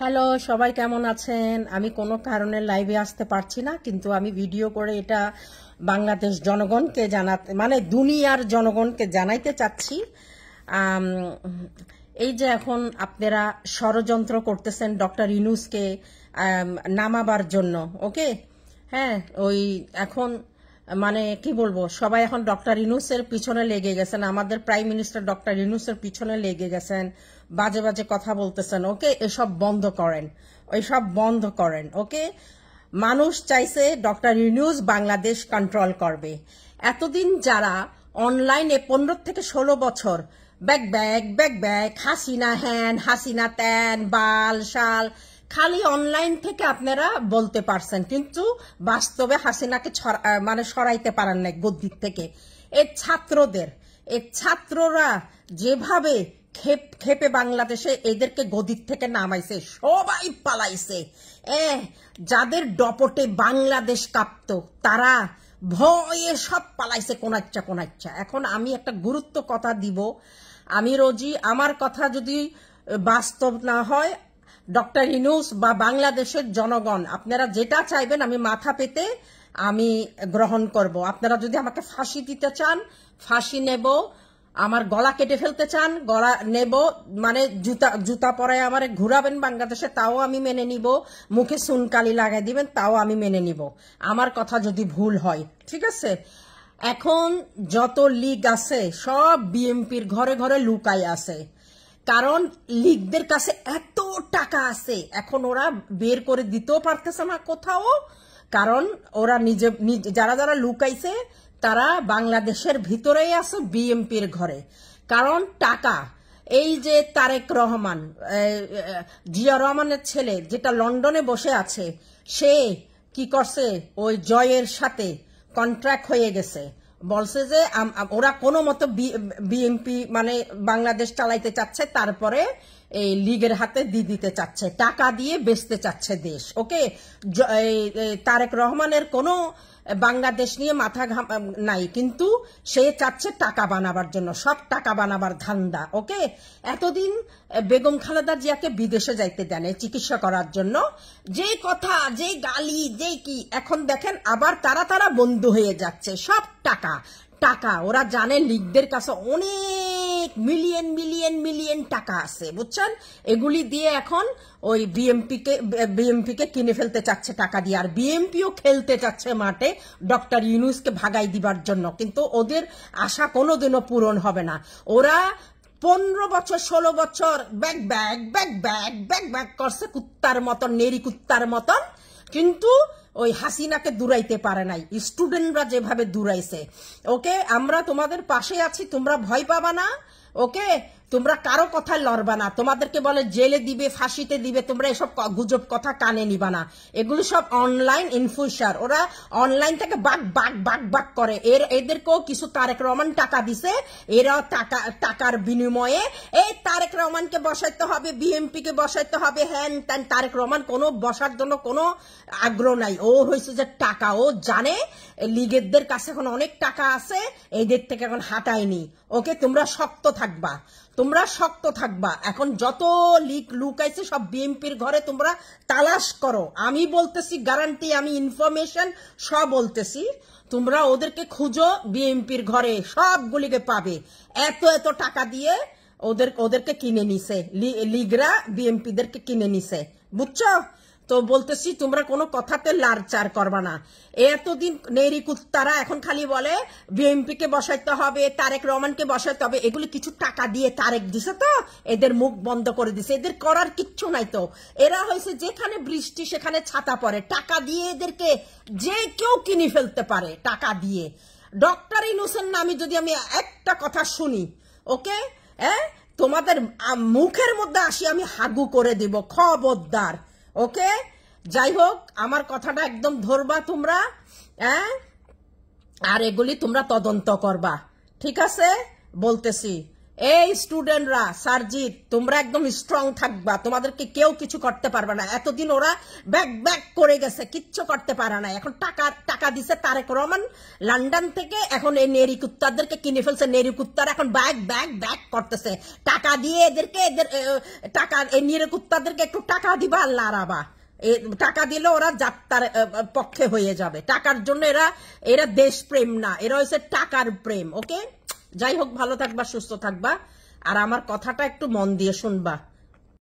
Hello সবাই কেমন আছেন আমি কোনো কারণে লাইভে আসতে পারছি না কিন্তু আমি ভিডিও করে এটা বাংলাদেশ জনগণকে জানাতে মানে দুনিয়ার জনগণকে জানাইতে চাচ্ছি এই যে এখন আপনারা ষড়যন্ত্র করতেছেন ডক্টর ইনুসকে নামাবার জন্য ওকে হ্যাঁ ওই এখন মানে কি বলবো সবাই এখন ডক্টর ইনুসের পিছনে লেগে গেছেন আমাদের প্রাইম মিনিস্টার ডক্টর ইনুসের পিছনে লেগে গেছেন বাজে বাজে কথা বলতেছেন ওকে এসব বন্ধ করেন এসব বন্ধ করেন ওকে মানুষ চাইছে ডক্টর ইনুস বাংলাদেশ কন্ট্রোল করবে এতদিন যারা অনলাইনে পনেরো থেকে ষোলো বছর ব্যাক ব্যাগ ব্যাক ব্যাক হাসিনা হ্যান হাসিনা ত্যান বাল শাল খালি অনলাইন থেকে আপনারা বলতে পারছেন কিন্তু বাস্তবে হাসিনাকে মানে সরাইতে পারেন নাই গদ্দির থেকে এর ছাত্রদের এর ছাত্ররা যেভাবে খেপ খেপে বাংলাদেশে এদেরকে গদির থেকে নামাইছে সবাই পালাইছে যাদের ডপটে বাংলাদেশ কাঁপত তারা ভয়ে সব পালাইছে কোনাচ্ছা কোনাচ্ছা এখন আমি একটা গুরুত্ব কথা দিব আমি রোজি আমার কথা যদি বাস্তব না হয় ডক্টর ইনুস বা বাংলাদেশের জনগণ আপনারা যেটা চাইবেন আমি মাথা পেতে আমি গ্রহণ করব আপনারা যদি আমাকে ফাঁসি দিতে চান ফাঁসি নেব আমার গলা কেটে ফেলতে চান গলা নেব মানে জুতা জুতা পরায় আমার ঘুরাবেন বাংলাদেশে তাও আমি মেনে নিব মুখে সুনকালি লাগাই দিবেন তাও আমি মেনে নিব আমার কথা যদি ভুল হয় ঠিক আছে এখন যত লিগ আছে সব বিএমপির ঘরে ঘরে লুকাই আছে কারণ লিগদের কাছে এত টাকা আছে এখন ওরা বের করে দিতেও পারতেছে না কোথাও কারণ ওরা নিজে যারা যারা লুকাইছে তারা বাংলাদেশের ভিতরেই আছে বিএমপির ঘরে কারণ টাকা এই যে তারেক রহমান জিয়া রহমানের ছেলে যেটা লন্ডনে বসে আছে সে কি করছে ওই জয়ের সাথে কন্ট্রাক্ট হয়ে গেছে বলছে যে ওরা কোনো মতো বিএনপি মানে বাংলাদেশ চালাইতে চাচ্ছে তারপরে এই লীগের হাতে দিয়ে দিতে চাচ্ছে টাকা দিয়ে বেচতে চাচ্ছে দেশ ওকে তারেক রহমানের কোনো বাংলাদেশ নিয়ে মাথা নাই কিন্তু সে চাচ্ছে টাকা বানাবার জন্য সব টাকা বানাবার ধান্দা ওকে এতদিন বেগম খালেদা জিয়াকে বিদেশে যাইতে দেন চিকিৎসা করার জন্য যে কথা যে গালি যে কি এখন দেখেন আবার তারা তারা বন্ধু হয়ে যাচ্ছে সব টাকা টাকা ওরা জানে লিগদের কাছে অনেক মিলিয়ন মিলিয়ন মিলিয়ন টাকা আছে বুঝছেন এগুলি দিয়ে এখন ওই বিএমপিকে বিএমপিকে কিনে ফেলতে চাচ্ছে টাকা দিয়ে আর বিএমপিও খেলতে চাচ্ছে মাঠে ডক্টর ইউনুসকে ভাগাই দিবার জন্য কিন্তু ওদের আশা কোনোদিনও পূরণ হবে না ওরা পনেরো বছর ষোলো বছর ব্যাগ ব্যাগ ব্যাগ ব্যাগ ব্যাগ ব্যাগ করছে কুত্তার মতন নেরি কুত্তার মতন কিন্তু ওই হাসিনাকে দূরাইতে পারে নাই স্টুডেন্টরা যেভাবে দূরাইছে ওকে আমরা তোমাদের পাশে আছি তোমরা ভয় পাবা না ওকে তোমরা কারো কথা লড়বা না তোমাদেরকে বলে জেলে দিবে ফাঁসিতে দিবে তোমরা এসব গুজব কথা কানে নিবা না এগুলো সব অনলাইন ইনফুসার ওরা অনলাইন থেকে বাক বাক বাক বাক করে এর এদেরকেও কিছু তারেক রহমান টাকা দিছে এরা টাকা টাকার বিনিময়ে এই তারেক রহমানকে বসাইতে হবে বিএমপি কে বসাইতে হবে হ্যান ত্যান তারেক রহমান কোনো বসার জন্য কোনো আগ্রহ নাই ও হয়েছে যে টাকা ও জানে লিগেরদের কাছে এখন অনেক টাকা আছে এদের থেকে এখন হাঁটায়নি ওকে তোমরা শক্ত থাক থাকবা তোমরা শক্ত থাকবা এখন যত লিক লুক লুকাইছে সব বিএমপির ঘরে তোমরা তালাশ করো আমি বলতেছি গ্যারান্টি আমি ইনফরমেশন সব বলতেছি তোমরা ওদেরকে খুঁজো বিএমপির ঘরে সবগুলিকে পাবে এত এত টাকা দিয়ে ওদের ওদেরকে কিনে নিছে লিগরা বিএমপিদেরকে কিনে নিছে বুঝছো তো বলতেছি তোমরা কোনো কথাতে লারচার করবা না এতদিন নেরি কুত্তারা এখন খালি বলে বিএমপি কে বসাইতে হবে তারেক রহমানকে বসাইতে হবে এগুলো কিছু টাকা দিয়ে তারেক দিছে তো এদের মুখ বন্ধ করে দিছে এদের করার কিচ্ছু নাই তো এরা হয়েছে যেখানে বৃষ্টি সেখানে ছাতা পড়ে টাকা দিয়ে এদেরকে যে কেউ কিনে ফেলতে পারে টাকা দিয়ে ডক্টর ইনুসেন নামে যদি আমি একটা কথা শুনি ওকে হ্যাঁ তোমাদের মুখের মধ্যে আসি আমি হাগু করে দিব খবরদার ওকে যাই হোক আমার কথাটা একদম ধরবা তোমরা হ্যাঁ? আর এগুলি তোমরা তদন্ত করবা ঠিক আছে বলতেছি এই স্টুডেন্টরা সারজিৎ তোমরা একদম স্ট্রং থাকবা তোমাদেরকে কেউ কিছু করতে পারবে না এতদিন ওরা ব্যাক ব্যাক করে গেছে কিচ্ছু করতে পারে না এখন টাকা টাকা দিছে তারেক রহমান লন্ডন থেকে এখন এই নেরি কুত্তাদেরকে কিনে ফেলছে নেরি কুত্তারা এখন ব্যাক ব্যাক ব্যাক করতেছে টাকা দিয়ে এদেরকে এদের টাকা এই নেরি কুত্তাদেরকে একটু টাকা দিবা লারাবা টাকা দিলে ওরা যাত্রার পক্ষে হয়ে যাবে টাকার জন্য এরা এরা দেশপ্রেম না এরা হচ্ছে টাকার প্রেম ওকে যাই হোক ভালো থাকবা সুস্থ থাকবা আর আমার কথাটা একটু মন দিয়ে শুনবা